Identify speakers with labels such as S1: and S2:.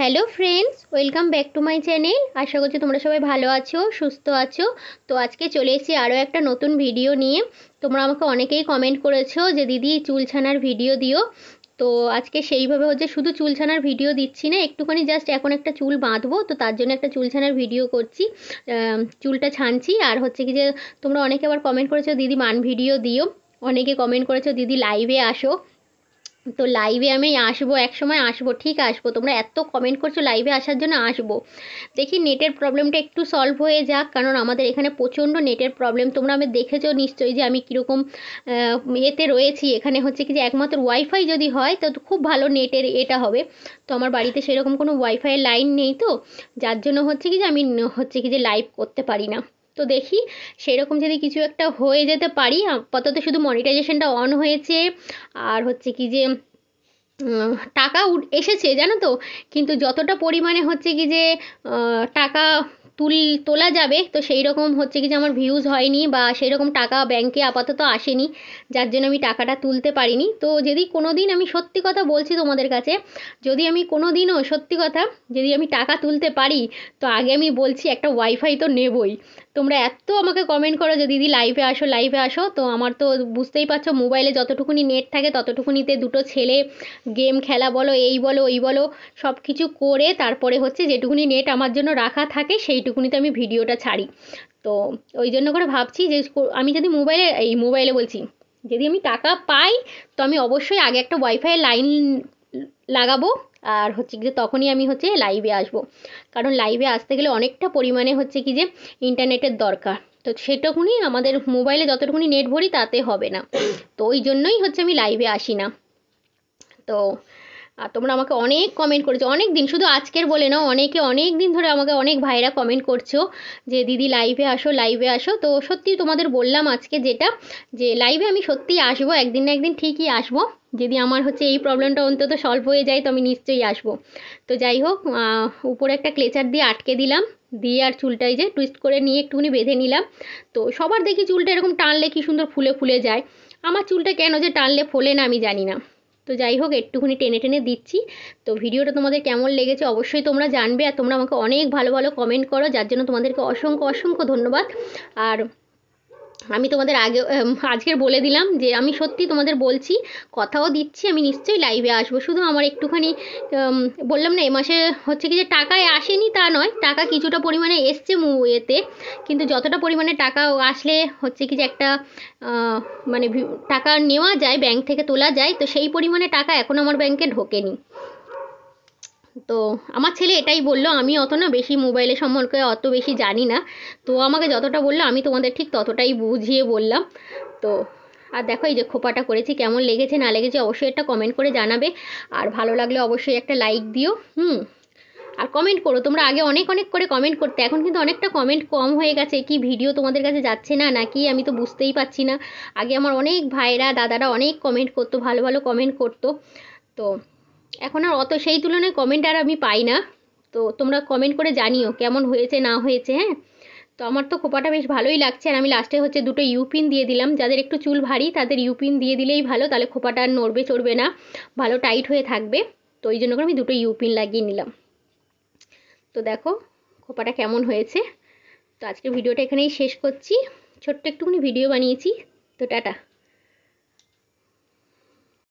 S1: hello friends welcome back to my channel আশা করছি তোমরা সবাই ভালো আছো সুস্থ আছো তো আজকে চলে এসেছি আরও একটা নতুন ভিডিও নিয়ে তোমরা আমাকে অনেকেই কমেন্ট করেছো যে দিদি চুল ছানার ভিডিও দিও তো আজকে সেইভাবে হচ্ছে শুধু চুল ছানার ভিডিও দিচ্ছি না একটুখানি জাস্ট এখন একটা চুল বাঁধবো তো তার জন্য একটা চুল ছানার ভিডিও করছি চুলটা ছানছি আর হচ্ছে কি যে তোমরা অনেকে আবার কমেন্ট করেছো দিদি মান ভিডিও দিও অনেকে কমেন্ট করেছো দিদি লাইভে আসো তো লাইভে আমি আসবো এক সময় আসবো ঠিক আসবো তোমরা এত কমেন্ট করছো লাইভে আসার জন্য আসবো দেখি নেটের প্রবলেমটা একটু সলভ হয়ে যাক কারণ আমাদের এখানে প্রচণ্ড নেটের প্রবলেম তোমরা আমি দেখেছো নিশ্চয়ই যে আমি কীরকম ইয়েতে রয়েছি এখানে হচ্ছে কি যে একমাত্র ওয়াইফাই যদি হয় তো খুব ভালো নেটের এটা হবে তো আমার বাড়িতে সেরকম কোনো ওয়াইফাইয়ের লাইন নেই তো যার জন্য হচ্ছে কি যে আমি হচ্ছে কি যে লাইভ করতে পারি না তো দেখি সেরকম যদি কিছু একটা হয়ে যেতে পারি আপাতত শুধু মনিটাইজেশনটা অন হয়েছে আর হচ্ছে কি যে টাকা এসেছে জানো তো কিন্তু যতটা পরিমাণে হচ্ছে কি যে টাকা তুল তোলা যাবে তো সেই রকম হচ্ছে কি যে আমার ভিউজ হয়নি বা সেই রকম টাকা ব্যাংকে আপাতত আসেনি যার জন্য আমি টাকাটা তুলতে পারিনি তো যদি কোনো দিন আমি সত্যি কথা বলছি তোমাদের কাছে যদি আমি কোনো দিনও সত্যি কথা যদি আমি টাকা তুলতে পারি তো আগে আমি বলছি একটা ওয়াইফাই তো নেবই তোমরা এত আমাকে কমেন্ট করো যে দিদি লাইভে আসো লাইভে আসো তো আমার তো বুঝতেই পারছো মোবাইলে যতটুকুনি নেট থাকে ততটুকুনিতে দুটো ছেলে গেম খেলা বলো এই বলো ওই বলো সব কিছু করে তারপরে হচ্ছে যেটুকুনি নেট আমার জন্য রাখা থাকে সেইটুকুনিতে আমি ভিডিওটা ছাড়ি তো ওই জন্য করে ভাবছি যে আমি যদি মোবাইলে এই মোবাইলে বলছি যদি আমি টাকা পাই তো আমি অবশ্যই আগে একটা ওয়াইফাই লাইন লাগাবো আর হচ্ছে কি যে তখনই আমি হচ্ছে লাইভে আসব কারণ লাইভে আসতে গেলে অনেকটা পরিমাণে হচ্ছে কি যে ইন্টারনেটের দরকার তো সেটুকুনি আমাদের মোবাইলে যতটুকুনি নেট ভরি তাতে হবে না তো ওই জন্যই হচ্ছে আমি লাইভে আসি না তো আর তোমরা আমাকে অনেক কমেন্ট করেছো অনেক দিন শুধু আজকের বলে নাও অনেকে অনেক দিন ধরে আমাকে অনেক ভাইরা কমেন্ট করছো যে দিদি লাইভে আসো লাইভে আসো তো সত্যি তোমাদের বললাম আজকে যেটা যে লাইভে আমি সত্যিই আসবো একদিন না একদিন ঠিকই আসবো যদি আমার হচ্ছে এই প্রবলেমটা অন্তত সলভ হয়ে যায় তো আমি নিশ্চয়ই আসবো তো যাই হোক উপরে একটা ক্লেচার দিয়ে আটকে দিলাম দিয়ে আর চুলটা এই যে টুইস্ট করে নিয়ে একটুখানি বেঁধে নিলাম তো সবার দেখি চুলটা এরকম টানলে কি সুন্দর ফুলে ফুলে যায় আমার চুলটা কেন যে টানলে ফোলে না আমি জানি না তো যাই হোক একটুখানি টেনে টেনে দিচ্ছি তো ভিডিওটা তোমাদের কেমন লেগেছে অবশ্যই তোমরা জানবে আর তোমরা আমাকে অনেক ভালো ভালো কমেন্ট করো যার জন্য তোমাদেরকে অসংখ্য অসংখ্য ধন্যবাদ আর আমি তোমাদের আগে আজকের বলে দিলাম যে আমি সত্যি তোমাদের বলছি কথাও দিচ্ছি আমি নিশ্চয়ই লাইভে আসবো শুধু আমার একটুখানি বললাম না এ মাসে হচ্ছে কি যে টাকায় আসেনি তা নয় টাকা কিছুটা পরিমাণে এসছে মু এতে কিন্তু যতটা পরিমাণে টাকা আসলে হচ্ছে কি যে একটা মানে টাকা নেওয়া যায় ব্যাংক থেকে তোলা যায় তো সেই পরিমাণে টাকা এখন আমার ব্যাংকে ঢোকেনি তো আমার ছেলে এটাই বললো আমি অত না বেশি মোবাইলের সম্পর্কে অত বেশি জানি না তো আমাকে যতটা বললো আমি তোমাদের ঠিক ততটাই বুঝিয়ে বললাম তো আর দেখো এই যে খোপাটা করেছি কেমন লেগেছে না লেগেছে অবশ্যই একটা কমেন্ট করে জানাবে আর ভালো লাগলে অবশ্যই একটা লাইক দিও হুম আর কমেন্ট করো তোমরা আগে অনেক অনেক করে কমেন্ট করতে এখন কিন্তু অনেকটা কমেন্ট কম হয়ে গেছে কি ভিডিও তোমাদের কাছে যাচ্ছে না নাকি আমি তো বুঝতেই পারছি না আগে আমার অনেক ভাইরা দাদারা অনেক কমেন্ট করতো ভালো ভালো কমেন্ট করতো তো এখন আর অত সেই তুলনায় কমেন্ট আর আমি পাই না তো তোমরা কমেন্ট করে জানিও কেমন হয়েছে না হয়েছে হ্যাঁ তো আমার তো খোপাটা বেশ ভালোই লাগছে আর আমি লাস্টে হচ্ছে দুটো ইউপিন দিয়ে দিলাম যাদের একটু চুল ভারী তাদের ইউপিন দিয়ে দিলেই ভালো তাহলে খোপাটা আর নড়বে চড়বে না ভালো টাইট হয়ে থাকবে তো ওই জন্য করে আমি দুটো ইউপিন লাগিয়ে নিলাম তো দেখো খোপাটা কেমন হয়েছে তো আজকে ভিডিওটা এখানেই শেষ করছি ছোট্ট একটুখানি ভিডিও বানিয়েছি তো টাটা